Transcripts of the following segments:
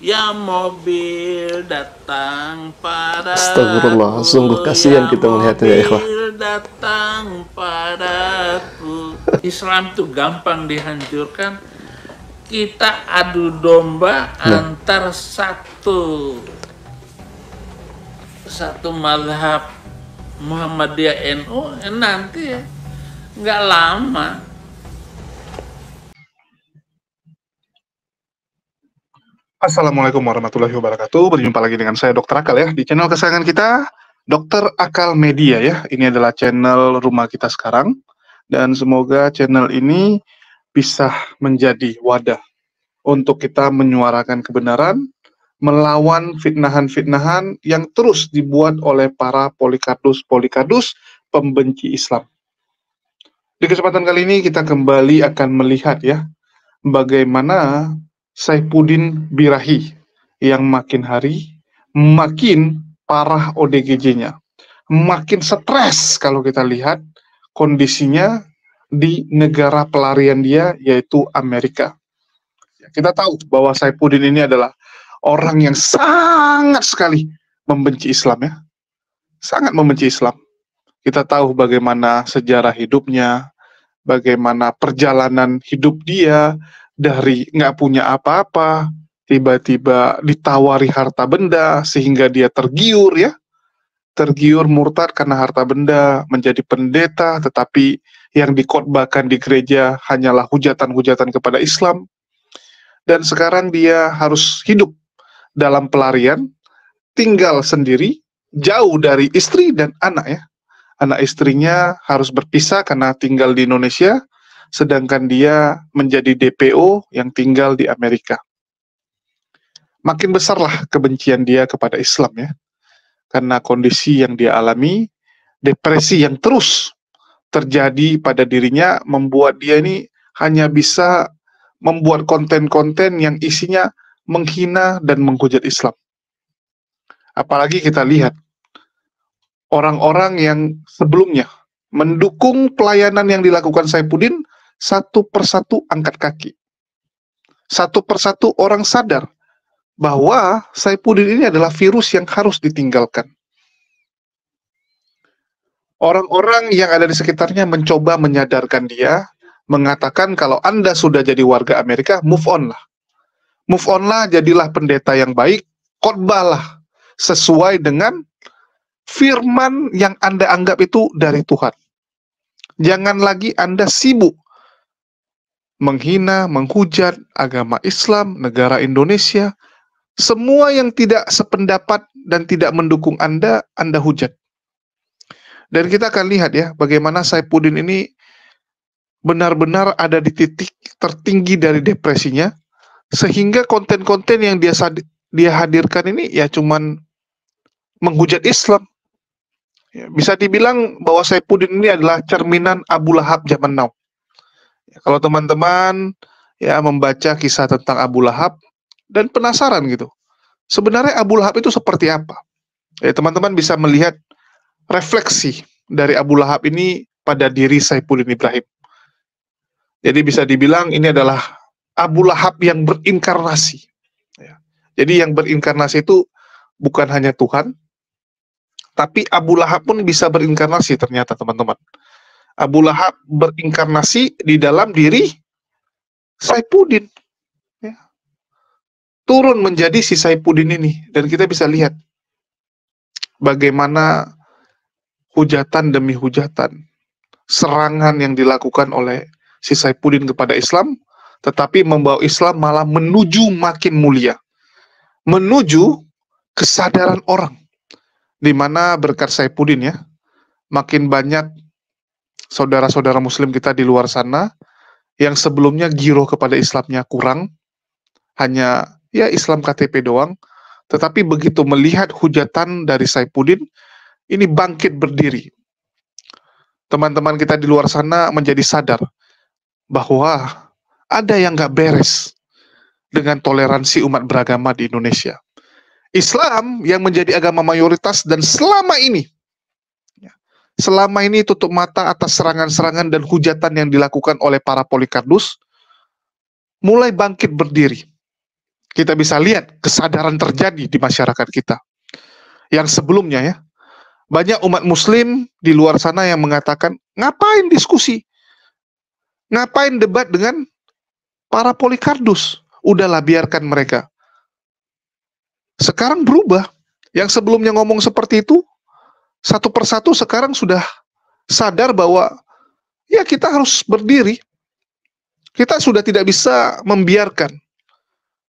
Ya mobil datang pada Astagfirullah, sungguh kasihan ya kita melihatnya ya ikhwah. datang padaku. Islam itu gampang dihancurkan. Kita adu domba nah. antar satu satu madhab Muhammadiyah NU NO, nanti ya nggak lama Assalamualaikum warahmatullahi wabarakatuh. Berjumpa lagi dengan saya Dokter Akal ya di channel kesayangan kita Dokter Akal Media ya. Ini adalah channel rumah kita sekarang dan semoga channel ini bisa menjadi wadah untuk kita menyuarakan kebenaran melawan fitnahan-fitnahan yang terus dibuat oleh para polikardus-polikardus pembenci Islam. Di kesempatan kali ini kita kembali akan melihat ya bagaimana Saipudin Birahi yang makin hari makin parah ODGJ-nya. Makin stres kalau kita lihat kondisinya di negara pelarian dia yaitu Amerika. Ya, kita tahu bahwa Saipudin ini adalah orang yang sangat sekali membenci Islam ya. Sangat membenci Islam. Kita tahu bagaimana sejarah hidupnya, bagaimana perjalanan hidup dia, dari nggak punya apa-apa tiba-tiba ditawari harta benda sehingga dia tergiur ya tergiur murtad karena harta benda menjadi pendeta tetapi yang dikotbahkan di gereja hanyalah hujatan-hujatan kepada Islam dan sekarang dia harus hidup dalam pelarian tinggal sendiri jauh dari istri dan anak ya anak istrinya harus berpisah karena tinggal di Indonesia sedangkan dia menjadi DPO yang tinggal di Amerika. Makin besarlah kebencian dia kepada Islam ya. Karena kondisi yang dia alami, depresi yang terus terjadi pada dirinya membuat dia ini hanya bisa membuat konten-konten yang isinya menghina dan menghujat Islam. Apalagi kita lihat orang-orang yang sebelumnya mendukung pelayanan yang dilakukan Saipudin satu persatu angkat kaki. Satu persatu orang sadar bahwa Saipudin ini adalah virus yang harus ditinggalkan. Orang-orang yang ada di sekitarnya mencoba menyadarkan dia, mengatakan kalau Anda sudah jadi warga Amerika, move on lah. Move on lah, jadilah pendeta yang baik, khotbahlah sesuai dengan firman yang Anda anggap itu dari Tuhan. Jangan lagi Anda sibuk menghina, menghujat agama Islam, negara Indonesia, semua yang tidak sependapat dan tidak mendukung Anda, Anda hujat. Dan kita akan lihat ya, bagaimana Saipudin ini benar-benar ada di titik tertinggi dari depresinya, sehingga konten-konten yang dia dia hadirkan ini ya cuman menghujat Islam. Ya, bisa dibilang bahwa Saipudin ini adalah cerminan Abu Lahab zaman now. Ya, kalau teman-teman ya membaca kisah tentang Abu Lahab dan penasaran gitu, sebenarnya Abu Lahab itu seperti apa? Ya, teman-teman bisa melihat refleksi dari Abu Lahab ini pada diri Saifuddin Ibrahim. Jadi bisa dibilang ini adalah Abu Lahab yang berinkarnasi. Ya, jadi yang berinkarnasi itu bukan hanya Tuhan, tapi Abu Lahab pun bisa berinkarnasi ternyata teman-teman. Abu Lahab berinkarnasi di dalam diri Saipudin. Ya. Turun menjadi si Saipudin ini. Dan kita bisa lihat bagaimana hujatan demi hujatan, serangan yang dilakukan oleh si Saipudin kepada Islam, tetapi membawa Islam malah menuju makin mulia. Menuju kesadaran orang. Di mana berkat Saipudin ya, makin banyak saudara-saudara muslim kita di luar sana yang sebelumnya giro kepada Islamnya kurang, hanya ya Islam KTP doang, tetapi begitu melihat hujatan dari Saipudin, ini bangkit berdiri. Teman-teman kita di luar sana menjadi sadar bahwa ada yang gak beres dengan toleransi umat beragama di Indonesia. Islam yang menjadi agama mayoritas dan selama ini selama ini tutup mata atas serangan-serangan dan hujatan yang dilakukan oleh para polikardus mulai bangkit berdiri. Kita bisa lihat kesadaran terjadi di masyarakat kita. Yang sebelumnya ya, banyak umat muslim di luar sana yang mengatakan, ngapain diskusi? Ngapain debat dengan para Polikardus? Udahlah biarkan mereka. Sekarang berubah. Yang sebelumnya ngomong seperti itu, satu persatu sekarang sudah sadar bahwa ya kita harus berdiri. Kita sudah tidak bisa membiarkan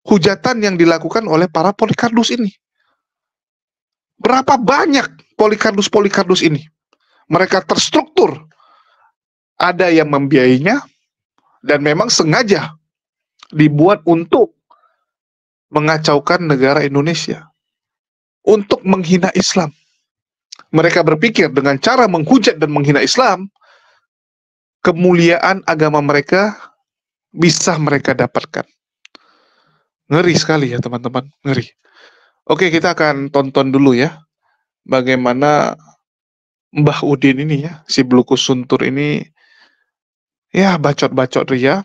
hujatan yang dilakukan oleh para polikardus ini. Berapa banyak polikardus-polikardus ini? Mereka terstruktur. Ada yang membiayainya dan memang sengaja dibuat untuk mengacaukan negara Indonesia. Untuk menghina Islam mereka berpikir dengan cara menghujat dan menghina Islam, kemuliaan agama mereka bisa mereka dapatkan. Ngeri sekali ya teman-teman, ngeri. Oke, kita akan tonton dulu ya bagaimana Mbah Udin ini ya, si Bluku Suntur ini ya bacot-bacot ria,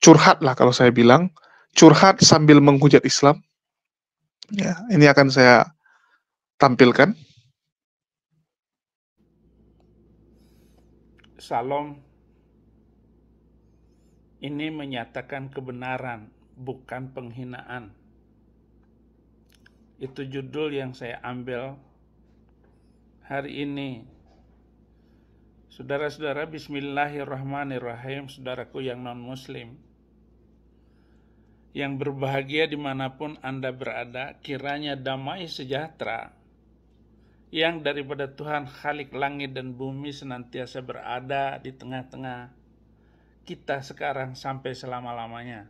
curhat lah kalau saya bilang, curhat sambil menghujat Islam. Ya, ini akan saya tampilkan. Salom, ini menyatakan kebenaran, bukan penghinaan. Itu judul yang saya ambil hari ini. Saudara-saudara, bismillahirrahmanirrahim, saudaraku yang non-muslim. Yang berbahagia dimanapun Anda berada, kiranya damai sejahtera yang daripada Tuhan Khalik langit dan bumi senantiasa berada di tengah-tengah kita sekarang sampai selama-lamanya.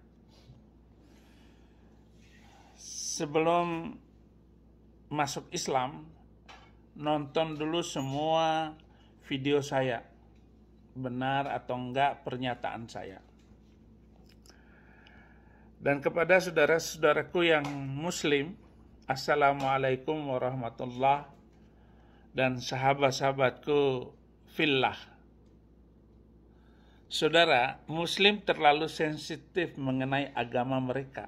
Sebelum masuk Islam, nonton dulu semua video saya. Benar atau enggak pernyataan saya. Dan kepada saudara-saudaraku yang muslim, Assalamualaikum warahmatullahi dan sahabat-sahabatku fillah. Saudara, muslim terlalu sensitif mengenai agama mereka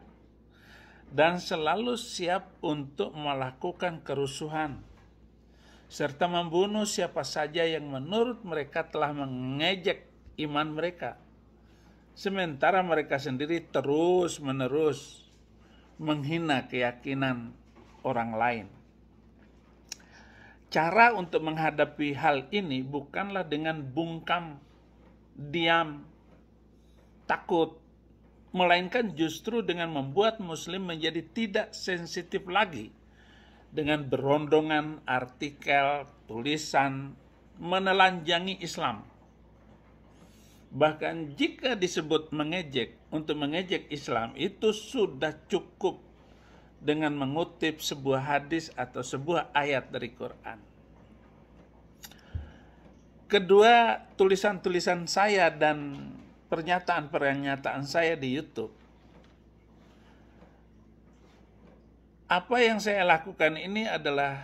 dan selalu siap untuk melakukan kerusuhan serta membunuh siapa saja yang menurut mereka telah mengejek iman mereka. Sementara mereka sendiri terus-menerus menghina keyakinan orang lain cara untuk menghadapi hal ini bukanlah dengan bungkam, diam, takut, melainkan justru dengan membuat Muslim menjadi tidak sensitif lagi dengan berondongan artikel, tulisan, menelanjangi Islam. Bahkan jika disebut mengejek, untuk mengejek Islam itu sudah cukup dengan mengutip sebuah hadis atau sebuah ayat dari Quran. Kedua, tulisan-tulisan saya dan pernyataan-pernyataan saya di YouTube. Apa yang saya lakukan ini adalah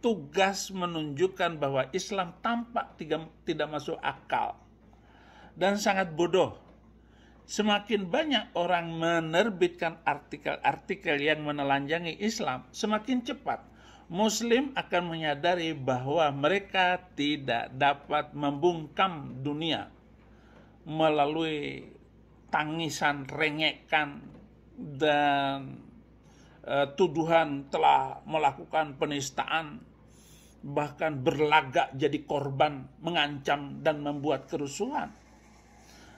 tugas menunjukkan bahwa Islam tampak tidak, tidak masuk akal dan sangat bodoh semakin banyak orang menerbitkan artikel-artikel yang menelanjangi Islam, semakin cepat Muslim akan menyadari bahwa mereka tidak dapat membungkam dunia melalui tangisan, rengekan, dan e, tuduhan telah melakukan penistaan, bahkan berlagak jadi korban, mengancam, dan membuat kerusuhan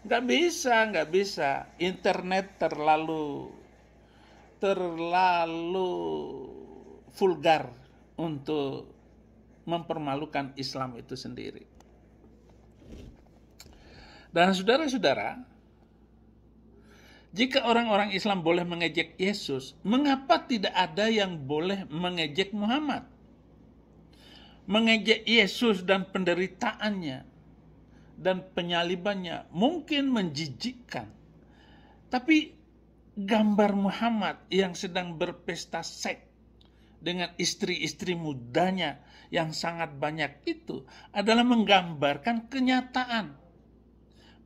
Nggak bisa, nggak bisa. Internet terlalu terlalu vulgar untuk mempermalukan Islam itu sendiri. Dan saudara-saudara, jika orang-orang Islam boleh mengejek Yesus, mengapa tidak ada yang boleh mengejek Muhammad? Mengejek Yesus dan penderitaannya, dan penyalibannya mungkin menjijikkan. Tapi gambar Muhammad yang sedang berpesta seks dengan istri-istri mudanya yang sangat banyak itu adalah menggambarkan kenyataan.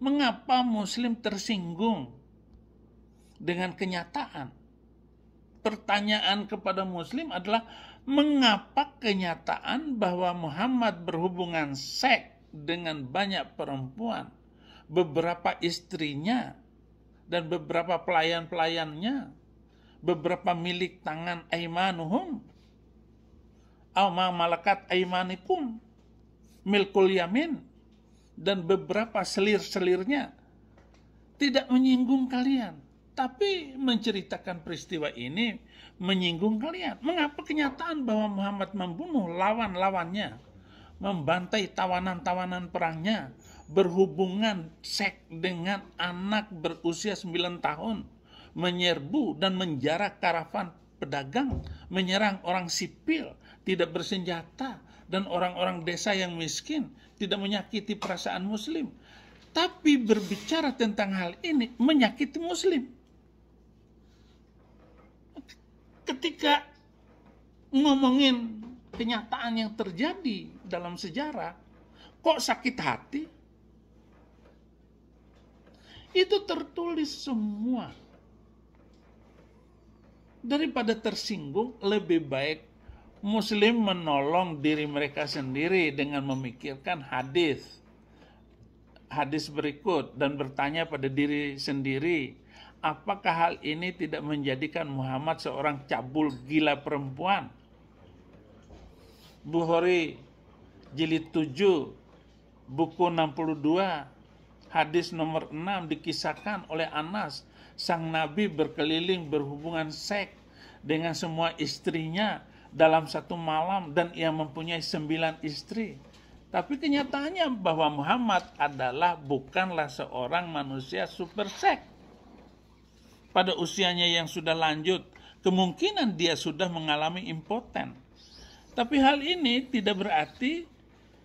Mengapa muslim tersinggung dengan kenyataan? Pertanyaan kepada muslim adalah mengapa kenyataan bahwa Muhammad berhubungan seks dengan banyak perempuan, beberapa istrinya, dan beberapa pelayan-pelayannya, beberapa milik tangan aimanuhum, ama malakat aimanikum, milkul yamin, dan beberapa selir-selirnya, tidak menyinggung kalian. Tapi menceritakan peristiwa ini menyinggung kalian. Mengapa kenyataan bahwa Muhammad membunuh lawan-lawannya? membantai tawanan-tawanan perangnya berhubungan seks dengan anak berusia 9 tahun menyerbu dan menjarah karavan pedagang menyerang orang sipil tidak bersenjata dan orang-orang desa yang miskin tidak menyakiti perasaan muslim tapi berbicara tentang hal ini menyakiti muslim ketika ngomongin kenyataan yang terjadi dalam sejarah, kok sakit hati? Itu tertulis semua. Daripada tersinggung, lebih baik Muslim menolong diri mereka sendiri dengan memikirkan hadis. Hadis berikut dan bertanya pada diri sendiri, apakah hal ini tidak menjadikan Muhammad seorang cabul gila perempuan? Bukhari jilid 7 buku 62 hadis nomor 6 dikisahkan oleh Anas sang nabi berkeliling berhubungan seks dengan semua istrinya dalam satu malam dan ia mempunyai sembilan istri tapi kenyataannya bahwa Muhammad adalah bukanlah seorang manusia super seks pada usianya yang sudah lanjut kemungkinan dia sudah mengalami impoten tapi hal ini tidak berarti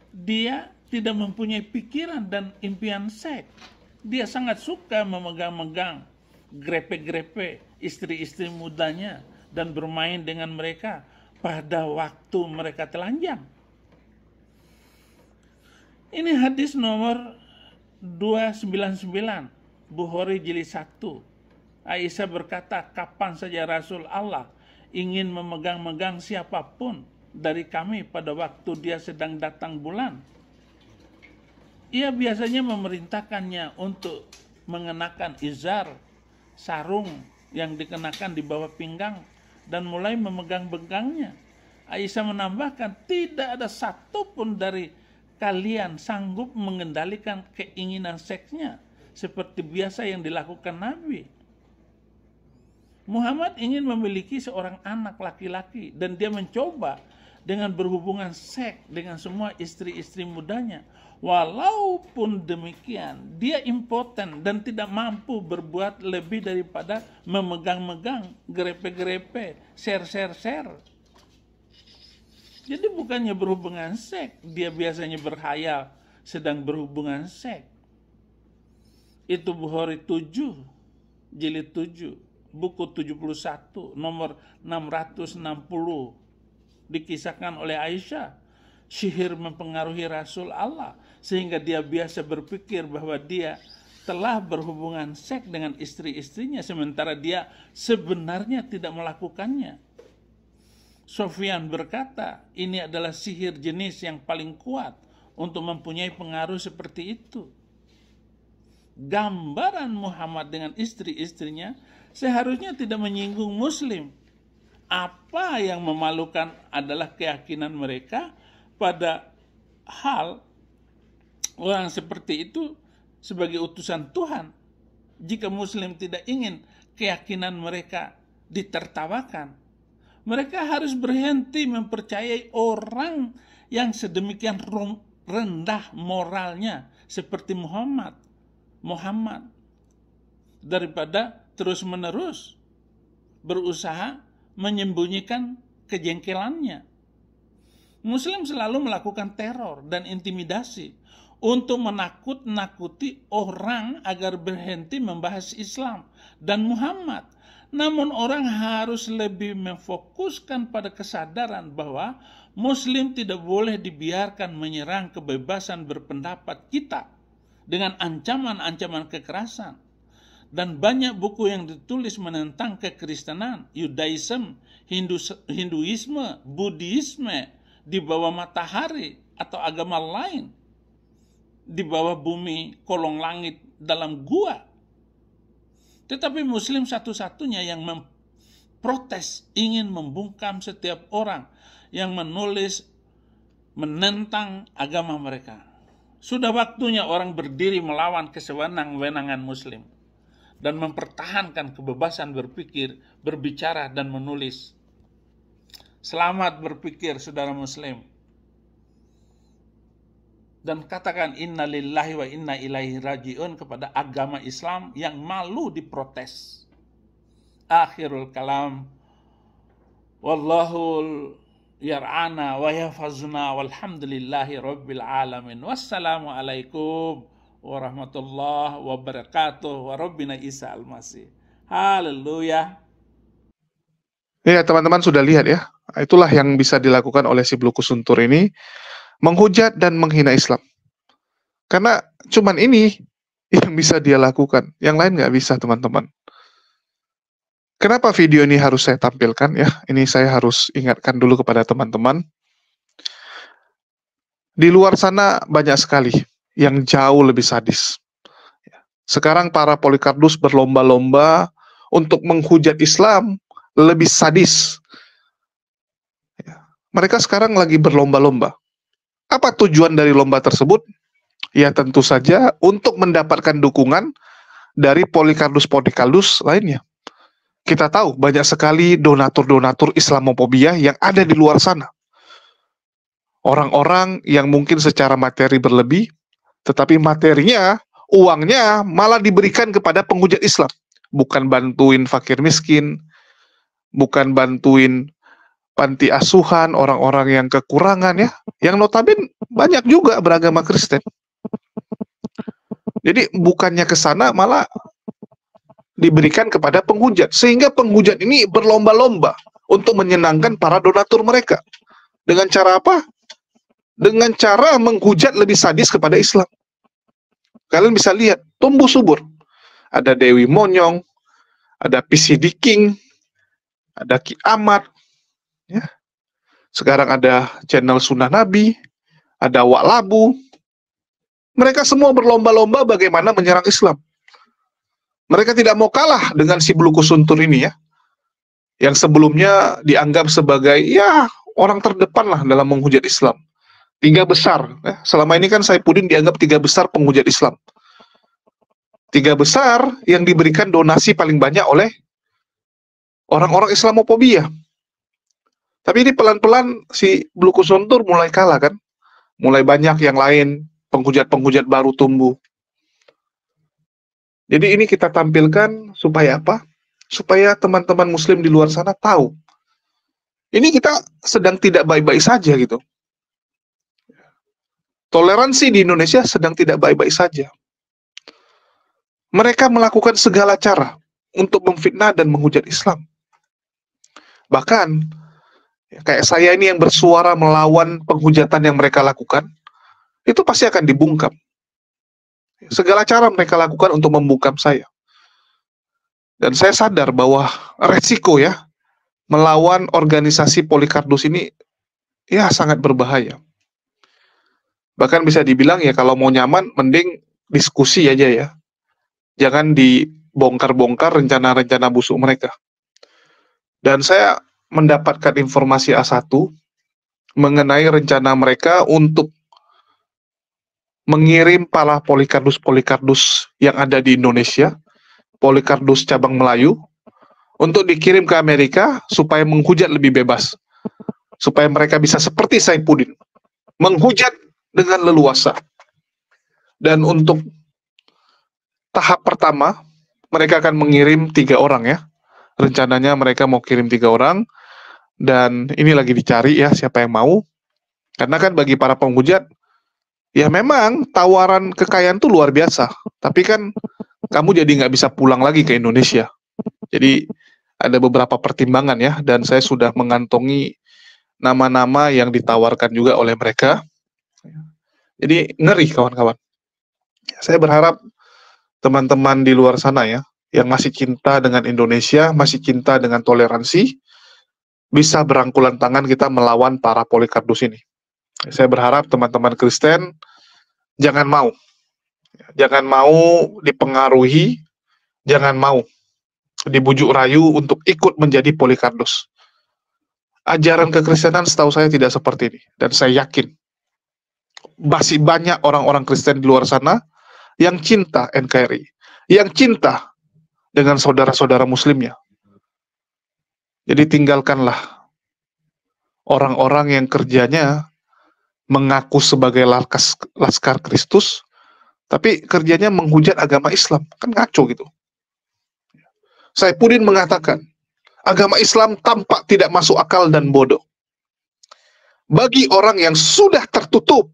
dia tidak mempunyai pikiran dan impian seks. Dia sangat suka memegang-megang grepe-grepe istri-istri mudanya dan bermain dengan mereka pada waktu mereka telanjang. Ini hadis nomor 299, Bukhari jilid 1. Aisyah berkata, kapan saja Rasul Allah ingin memegang-megang siapapun dari kami pada waktu dia sedang datang bulan. Ia biasanya memerintahkannya untuk mengenakan izar, sarung yang dikenakan di bawah pinggang dan mulai memegang bengkangnya. Aisyah menambahkan, tidak ada satupun dari kalian sanggup mengendalikan keinginan seksnya seperti biasa yang dilakukan Nabi. Muhammad ingin memiliki seorang anak laki-laki dan dia mencoba dengan berhubungan seks dengan semua istri-istri mudanya. Walaupun demikian, dia impoten dan tidak mampu berbuat lebih daripada memegang-megang, gerepe-gerepe, share-share-share. Jadi bukannya berhubungan seks, dia biasanya berhayal sedang berhubungan seks. Itu Bukhari 7, jilid 7, buku 71, nomor 660 dikisahkan oleh Aisyah. Sihir mempengaruhi Rasul Allah sehingga dia biasa berpikir bahwa dia telah berhubungan seks dengan istri-istrinya sementara dia sebenarnya tidak melakukannya. Sofian berkata, ini adalah sihir jenis yang paling kuat untuk mempunyai pengaruh seperti itu. Gambaran Muhammad dengan istri-istrinya seharusnya tidak menyinggung muslim apa yang memalukan adalah keyakinan mereka pada hal orang seperti itu sebagai utusan Tuhan. Jika Muslim tidak ingin keyakinan mereka ditertawakan, mereka harus berhenti mempercayai orang yang sedemikian rendah moralnya seperti Muhammad. Muhammad daripada terus-menerus berusaha menyembunyikan kejengkelannya. Muslim selalu melakukan teror dan intimidasi untuk menakut-nakuti orang agar berhenti membahas Islam dan Muhammad. Namun orang harus lebih memfokuskan pada kesadaran bahwa Muslim tidak boleh dibiarkan menyerang kebebasan berpendapat kita dengan ancaman-ancaman kekerasan dan banyak buku yang ditulis menentang kekristenan, Yudaism, Hindu, Hinduisme, Budisme di bawah matahari atau agama lain, di bawah bumi, kolong langit, dalam gua. Tetapi Muslim satu-satunya yang memprotes ingin membungkam setiap orang yang menulis menentang agama mereka. Sudah waktunya orang berdiri melawan kesewenang-wenangan Muslim dan mempertahankan kebebasan berpikir, berbicara, dan menulis. Selamat berpikir, saudara Muslim. Dan katakan inna lillahi wa inna ilaihi raji'un kepada agama Islam yang malu diprotes. Akhirul kalam. Wallahu yar'ana wa yafazuna walhamdulillahi rabbil alamin. Wassalamualaikum warahmatullahi wabarakatuh wa rabbina Isa al-Masih. Haleluya. Iya teman-teman sudah lihat ya. Itulah yang bisa dilakukan oleh si Bluku Suntur ini. Menghujat dan menghina Islam. Karena cuman ini yang bisa dia lakukan. Yang lain nggak bisa teman-teman. Kenapa video ini harus saya tampilkan ya? Ini saya harus ingatkan dulu kepada teman-teman. Di luar sana banyak sekali yang jauh lebih sadis. Ya. Sekarang para polikardus berlomba-lomba untuk menghujat Islam lebih sadis. Ya. Mereka sekarang lagi berlomba-lomba. Apa tujuan dari lomba tersebut? Ya tentu saja untuk mendapatkan dukungan dari polikardus-polikardus lainnya kita tahu banyak sekali donatur-donatur Islamophobia yang ada di luar sana. Orang-orang yang mungkin secara materi berlebih, tetapi materinya, uangnya malah diberikan kepada penghujat Islam. Bukan bantuin fakir miskin, bukan bantuin panti asuhan, orang-orang yang kekurangan ya, yang notabene banyak juga beragama Kristen. Jadi bukannya ke sana malah diberikan kepada penghujat sehingga penghujat ini berlomba-lomba untuk menyenangkan para donatur mereka. Dengan cara apa? Dengan cara menghujat lebih sadis kepada Islam. Kalian bisa lihat, tumbuh subur. Ada Dewi Monyong, ada PCD King, ada Ki Amat. ya. sekarang ada channel Sunnah Nabi, ada Wak Labu. Mereka semua berlomba-lomba bagaimana menyerang Islam. Mereka tidak mau kalah dengan si Bluku Suntur ini ya. Yang sebelumnya dianggap sebagai ya orang terdepan lah dalam menghujat Islam. Tiga besar. Ya. Selama ini kan Saipudin dianggap tiga besar penghujat Islam. Tiga besar yang diberikan donasi paling banyak oleh orang-orang Islamophobia. Tapi ini pelan-pelan si Blue mulai kalah kan? Mulai banyak yang lain, penghujat-penghujat baru tumbuh. Jadi ini kita tampilkan supaya apa? Supaya teman-teman muslim di luar sana tahu. Ini kita sedang tidak baik-baik saja gitu. Toleransi di Indonesia sedang tidak baik-baik saja. Mereka melakukan segala cara untuk memfitnah dan menghujat Islam. Bahkan, ya, kayak saya ini yang bersuara melawan penghujatan yang mereka lakukan, itu pasti akan dibungkam. Segala cara mereka lakukan untuk membungkam saya. Dan saya sadar bahwa resiko ya, melawan organisasi Polikardus ini ya sangat berbahaya. Bahkan bisa dibilang ya kalau mau nyaman mending diskusi aja ya jangan dibongkar-bongkar rencana-rencana busuk mereka. Dan saya mendapatkan informasi A1 mengenai rencana mereka untuk mengirim pala polikardus polikardus yang ada di Indonesia, polikardus cabang Melayu, untuk dikirim ke Amerika supaya menghujat lebih bebas. Supaya mereka bisa seperti Saipudin, menghujat dengan leluasa. Dan untuk tahap pertama mereka akan mengirim tiga orang ya. Rencananya mereka mau kirim tiga orang dan ini lagi dicari ya siapa yang mau. Karena kan bagi para penghujat ya memang tawaran kekayaan tuh luar biasa. Tapi kan kamu jadi nggak bisa pulang lagi ke Indonesia. Jadi ada beberapa pertimbangan ya dan saya sudah mengantongi nama-nama yang ditawarkan juga oleh mereka. Jadi ngeri kawan-kawan. Saya berharap teman-teman di luar sana ya, yang masih cinta dengan Indonesia, masih cinta dengan toleransi, bisa berangkulan tangan kita melawan para polikardus ini. Saya berharap teman-teman Kristen jangan mau, jangan mau dipengaruhi, jangan mau dibujuk rayu untuk ikut menjadi polikardus Ajaran kekristenan setahu saya tidak seperti ini, dan saya yakin masih banyak orang-orang Kristen di luar sana yang cinta NKRI, yang cinta dengan saudara-saudara muslimnya. Jadi tinggalkanlah orang-orang yang kerjanya mengaku sebagai larkas, laskar Kristus, tapi kerjanya menghujat agama Islam. Kan ngaco gitu. Saipudin mengatakan, agama Islam tampak tidak masuk akal dan bodoh. Bagi orang yang sudah tertutup,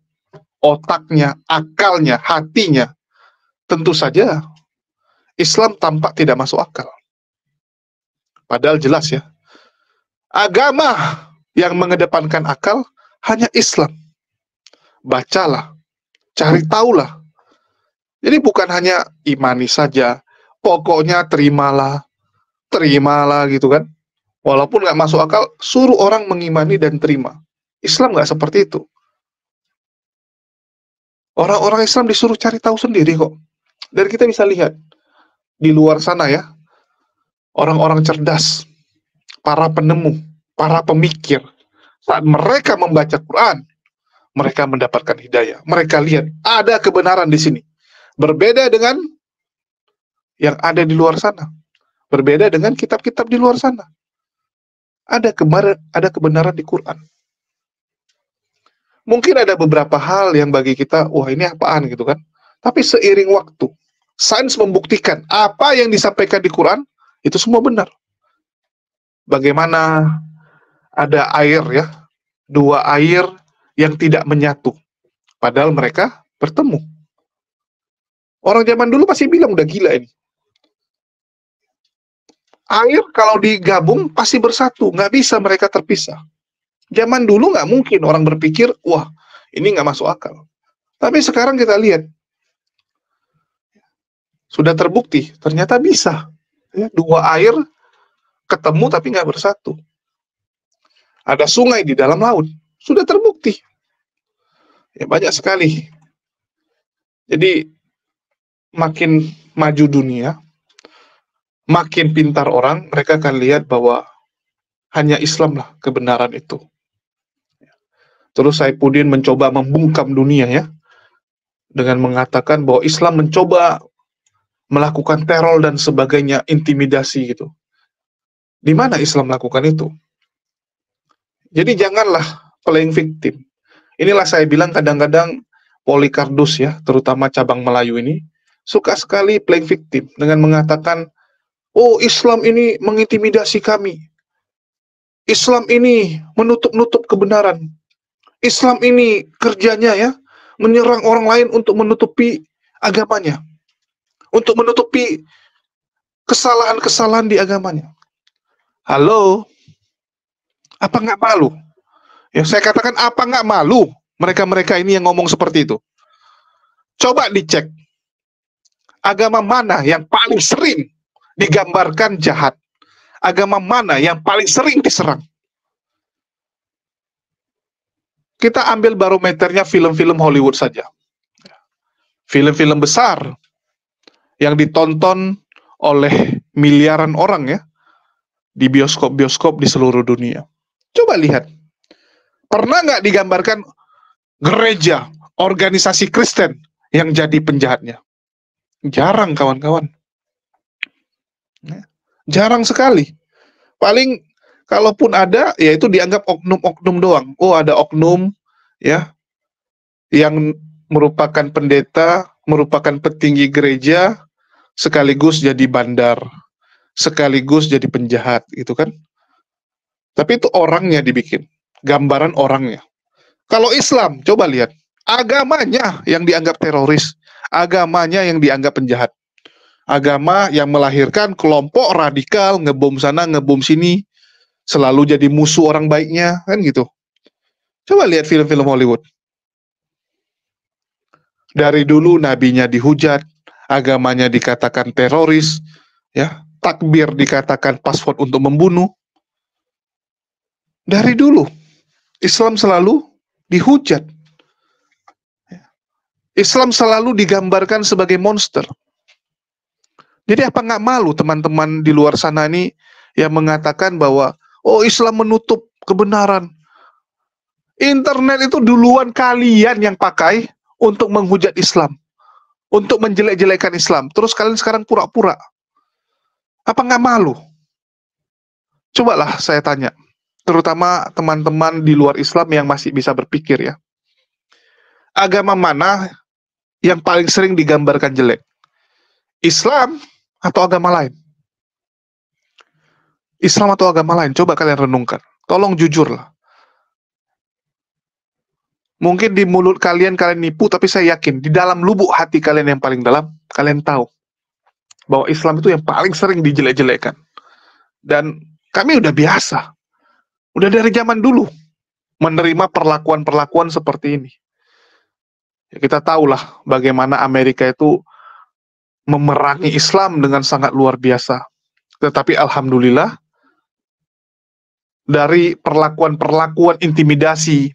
otaknya, akalnya, hatinya, tentu saja Islam tampak tidak masuk akal. Padahal jelas ya, agama yang mengedepankan akal hanya Islam. Bacalah, cari tahulah. Jadi bukan hanya imani saja, pokoknya terimalah, terimalah gitu kan. Walaupun nggak masuk akal, suruh orang mengimani dan terima. Islam nggak seperti itu. Orang-orang Islam disuruh cari tahu sendiri kok. Dan kita bisa lihat di luar sana ya, orang-orang cerdas, para penemu, para pemikir, saat mereka membaca Quran, mereka mendapatkan hidayah. Mereka lihat ada kebenaran di sini. Berbeda dengan yang ada di luar sana. Berbeda dengan kitab-kitab di luar sana. Ada kebenaran, ada kebenaran di Quran. Mungkin ada beberapa hal yang bagi kita, wah ini apaan gitu kan. Tapi seiring waktu, Sains membuktikan apa yang disampaikan di Quran itu semua benar. Bagaimana ada air ya, dua air yang tidak menyatu. Padahal mereka bertemu. Orang zaman dulu pasti bilang udah gila ini. Air kalau digabung pasti bersatu, nggak bisa mereka terpisah. Zaman dulu nggak mungkin orang berpikir, wah ini nggak masuk akal. Tapi sekarang kita lihat, sudah terbukti ternyata bisa ya, dua air ketemu tapi nggak bersatu ada sungai di dalam laut sudah terbukti ya, banyak sekali jadi makin maju dunia makin pintar orang mereka akan lihat bahwa hanya Islamlah kebenaran itu terus Saipudin mencoba membungkam dunia ya dengan mengatakan bahwa Islam mencoba melakukan teror dan sebagainya, intimidasi gitu. Di mana Islam melakukan itu? Jadi janganlah playing victim. Inilah saya bilang kadang-kadang Polikardus ya, terutama cabang Melayu ini, suka sekali playing victim dengan mengatakan, oh Islam ini mengintimidasi kami. Islam ini menutup-nutup kebenaran. Islam ini kerjanya ya, menyerang orang lain untuk menutupi agamanya untuk menutupi kesalahan-kesalahan di agamanya. Halo, apa nggak malu? Ya saya katakan apa nggak malu mereka-mereka ini yang ngomong seperti itu. Coba dicek agama mana yang paling sering digambarkan jahat, agama mana yang paling sering diserang. Kita ambil barometernya film-film Hollywood saja. Film-film besar yang ditonton oleh miliaran orang ya di bioskop-bioskop di seluruh dunia. Coba lihat, pernah nggak digambarkan gereja, organisasi Kristen yang jadi penjahatnya? Jarang kawan-kawan. Ya, jarang sekali. Paling kalaupun ada, yaitu dianggap oknum-oknum doang. Oh ada oknum, ya, yang merupakan pendeta, merupakan petinggi gereja, sekaligus jadi bandar, sekaligus jadi penjahat gitu kan. Tapi itu orangnya dibikin, gambaran orangnya. Kalau Islam, coba lihat, agamanya yang dianggap teroris, agamanya yang dianggap penjahat. Agama yang melahirkan kelompok radikal, ngebom sana, ngebom sini, selalu jadi musuh orang baiknya, kan gitu. Coba lihat film-film Hollywood. Dari dulu nabinya dihujat, agamanya dikatakan teroris, ya, takbir dikatakan password untuk membunuh. Dari dulu Islam selalu dihujat. Ya. Islam selalu digambarkan sebagai monster. Jadi apa nggak malu teman-teman di luar sana ini yang mengatakan bahwa oh Islam menutup kebenaran. Internet itu duluan kalian yang pakai untuk menghujat Islam untuk menjelek-jelekan Islam. Terus kalian sekarang pura-pura. Apa nggak malu? Cobalah saya tanya, terutama teman-teman di luar Islam yang masih bisa berpikir ya. Agama mana yang paling sering digambarkan jelek? Islam atau agama lain? Islam atau agama lain? Coba kalian renungkan. Tolong jujurlah. Mungkin di mulut kalian kalian nipu, tapi saya yakin di dalam lubuk hati kalian yang paling dalam, kalian tahu bahwa Islam itu yang paling sering dijelek-jelekan. Dan kami udah biasa. Udah dari zaman dulu menerima perlakuan-perlakuan seperti ini. Ya, kita tahulah bagaimana Amerika itu memerangi Islam dengan sangat luar biasa. Tetapi alhamdulillah dari perlakuan-perlakuan intimidasi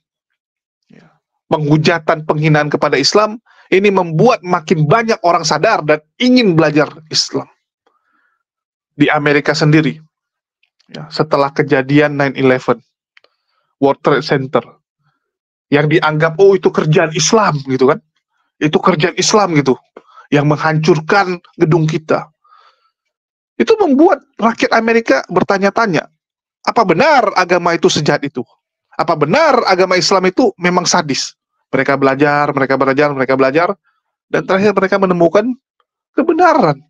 penghujatan, penghinaan kepada Islam, ini membuat makin banyak orang sadar dan ingin belajar Islam. Di Amerika sendiri, ya, setelah kejadian 9-11, World Trade Center, yang dianggap, oh itu kerjaan Islam, gitu kan. Itu kerjaan Islam, gitu. Yang menghancurkan gedung kita. Itu membuat rakyat Amerika bertanya-tanya, apa benar agama itu sejahat itu? Apa benar agama Islam itu memang sadis? Mereka belajar, mereka belajar, mereka belajar, dan terakhir mereka menemukan kebenaran.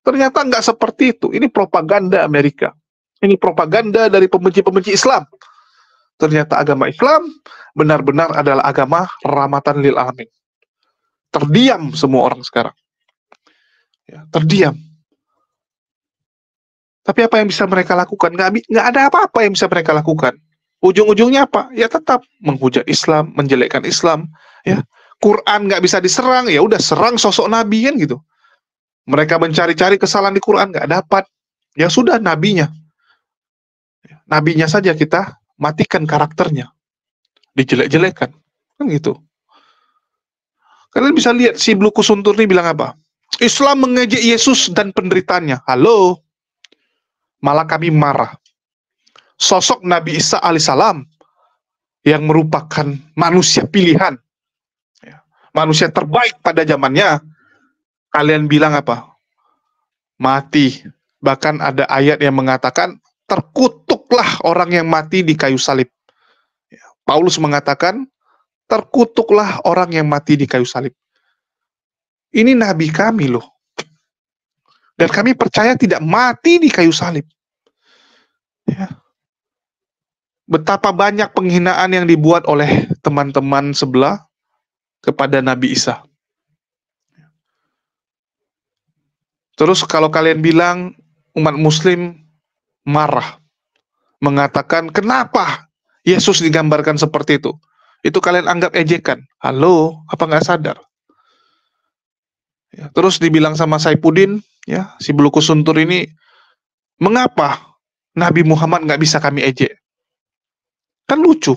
Ternyata nggak seperti itu. Ini propaganda Amerika. Ini propaganda dari pembenci-pembenci Islam. Ternyata agama Islam benar-benar adalah agama rahmatan lil alamin. Terdiam semua orang sekarang. Ya, terdiam. Tapi apa yang bisa mereka lakukan? Nggak, nggak ada apa-apa yang bisa mereka lakukan. Ujung-ujungnya apa? Ya tetap menghujat Islam, menjelekkan Islam, ya. Quran nggak bisa diserang, ya udah serang sosok nabi kan gitu. Mereka mencari-cari kesalahan di Quran nggak dapat. Ya sudah nabinya. Ya, nabinya saja kita matikan karakternya. Dijelek-jelekan. Kan gitu. Kalian bisa lihat si Blue Kusuntur ini bilang apa? Islam mengejek Yesus dan penderitanya. Halo? Malah kami marah sosok Nabi Isa alaihissalam yang merupakan manusia pilihan, ya. manusia terbaik pada zamannya, kalian bilang apa? Mati. Bahkan ada ayat yang mengatakan terkutuklah orang yang mati di kayu salib. Ya. Paulus mengatakan terkutuklah orang yang mati di kayu salib. Ini nabi kami loh. Dan kami percaya tidak mati di kayu salib. Ya betapa banyak penghinaan yang dibuat oleh teman-teman sebelah kepada Nabi Isa. Terus kalau kalian bilang umat muslim marah mengatakan kenapa Yesus digambarkan seperti itu? Itu kalian anggap ejekan. Halo, apa nggak sadar? Ya, terus dibilang sama Saipudin, ya si Bulukusuntur ini, mengapa Nabi Muhammad nggak bisa kami ejek? Kan lucu.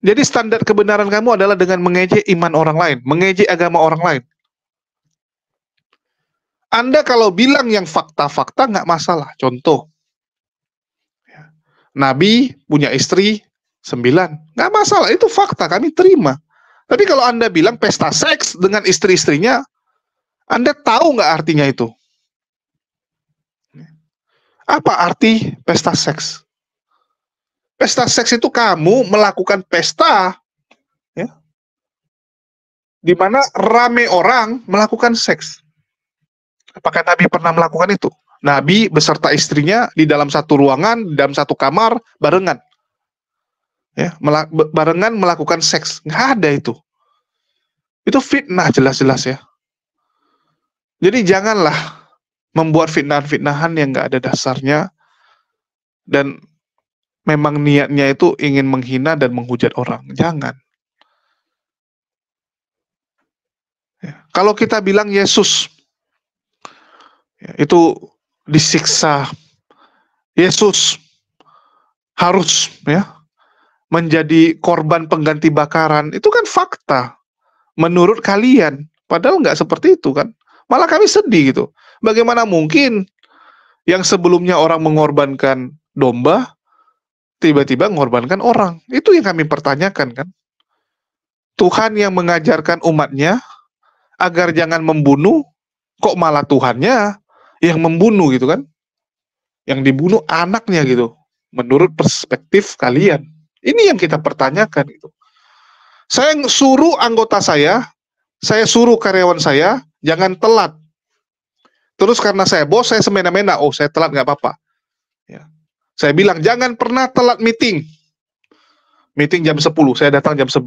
Jadi standar kebenaran kamu adalah dengan mengejek iman orang lain, mengejek agama orang lain. Anda kalau bilang yang fakta-fakta nggak masalah. Contoh, ya. Nabi punya istri sembilan, nggak masalah. Itu fakta kami terima. Tapi kalau Anda bilang pesta seks dengan istri-istrinya, Anda tahu nggak artinya itu? Ya. Apa arti pesta seks? Pesta seks itu kamu melakukan pesta ya. Di mana rame orang melakukan seks. Apakah Nabi pernah melakukan itu? Nabi beserta istrinya di dalam satu ruangan, dalam satu kamar barengan. Ya, melak barengan melakukan seks. Nggak ada itu. Itu fitnah jelas-jelas ya. Jadi janganlah membuat fitnah-fitnahan yang nggak ada dasarnya dan memang niatnya itu ingin menghina dan menghujat orang. Jangan. Ya. Kalau kita bilang Yesus, ya, itu disiksa. Yesus harus ya menjadi korban pengganti bakaran. Itu kan fakta menurut kalian. Padahal nggak seperti itu kan. Malah kami sedih gitu. Bagaimana mungkin yang sebelumnya orang mengorbankan domba, tiba-tiba mengorbankan orang. Itu yang kami pertanyakan kan. Tuhan yang mengajarkan umatnya agar jangan membunuh, kok malah Tuhannya yang membunuh gitu kan? Yang dibunuh anaknya gitu. Menurut perspektif kalian. Ini yang kita pertanyakan gitu. Saya suruh anggota saya, saya suruh karyawan saya, jangan telat. Terus karena saya bos, saya semena-mena, oh saya telat nggak apa-apa. Saya bilang jangan pernah telat meeting. Meeting jam 10, saya datang jam 11.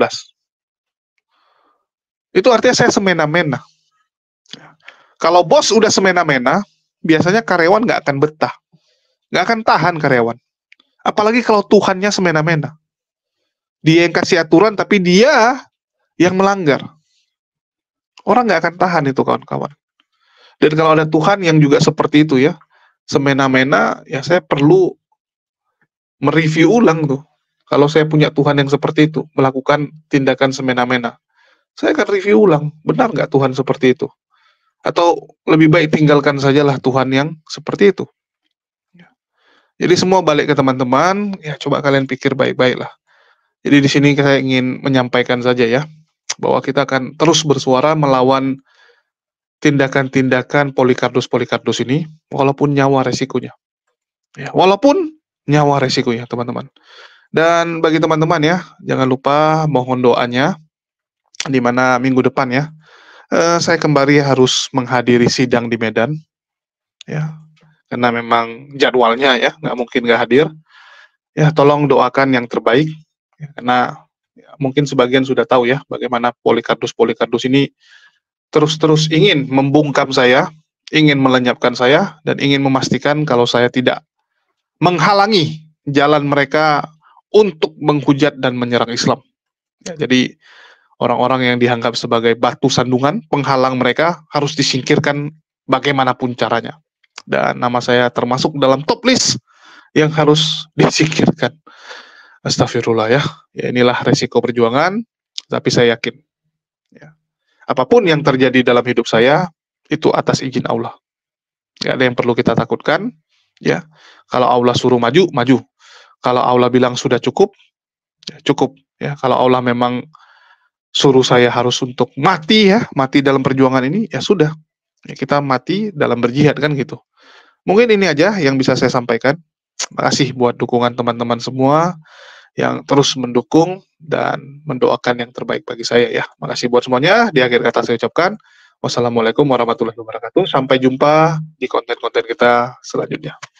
Itu artinya saya semena-mena. Kalau bos udah semena-mena, biasanya karyawan nggak akan betah. Nggak akan tahan karyawan. Apalagi kalau Tuhannya semena-mena. Dia yang kasih aturan, tapi dia yang melanggar. Orang nggak akan tahan itu kawan-kawan. Dan kalau ada Tuhan yang juga seperti itu ya, semena-mena, ya saya perlu mereview ulang tuh. Kalau saya punya Tuhan yang seperti itu, melakukan tindakan semena-mena. Saya akan review ulang, benar nggak Tuhan seperti itu? Atau lebih baik tinggalkan sajalah Tuhan yang seperti itu. Ya. Jadi semua balik ke teman-teman, ya coba kalian pikir baik-baik lah. Jadi di sini saya ingin menyampaikan saja ya, bahwa kita akan terus bersuara melawan tindakan-tindakan polikardus polikardus ini, walaupun nyawa resikonya. Ya, walaupun nyawa ya teman-teman. Dan bagi teman-teman ya, jangan lupa mohon doanya di mana minggu depan ya eh, saya kembali harus menghadiri sidang di Medan ya karena memang jadwalnya ya nggak mungkin nggak hadir ya tolong doakan yang terbaik ya, karena ya, mungkin sebagian sudah tahu ya bagaimana Polikardus Polikardus ini terus-terus ingin membungkam saya ingin melenyapkan saya dan ingin memastikan kalau saya tidak menghalangi jalan mereka untuk menghujat dan menyerang Islam. Ya, jadi orang-orang yang dianggap sebagai batu sandungan, penghalang mereka harus disingkirkan bagaimanapun caranya. Dan nama saya termasuk dalam top list yang harus disingkirkan. Astagfirullah ya. ya inilah resiko perjuangan, tapi saya yakin. Ya. Apapun yang terjadi dalam hidup saya, itu atas izin Allah. Tidak ada yang perlu kita takutkan, ya kalau Allah suruh maju maju kalau Allah bilang sudah cukup ya cukup ya kalau Allah memang suruh saya harus untuk mati ya mati dalam perjuangan ini ya sudah ya, kita mati dalam berjihad kan gitu mungkin ini aja yang bisa saya sampaikan makasih buat dukungan teman-teman semua yang terus mendukung dan mendoakan yang terbaik bagi saya ya. Makasih buat semuanya. Di akhir kata saya ucapkan wassalamualaikum warahmatullahi wabarakatuh. Sampai jumpa di konten-konten kita selanjutnya.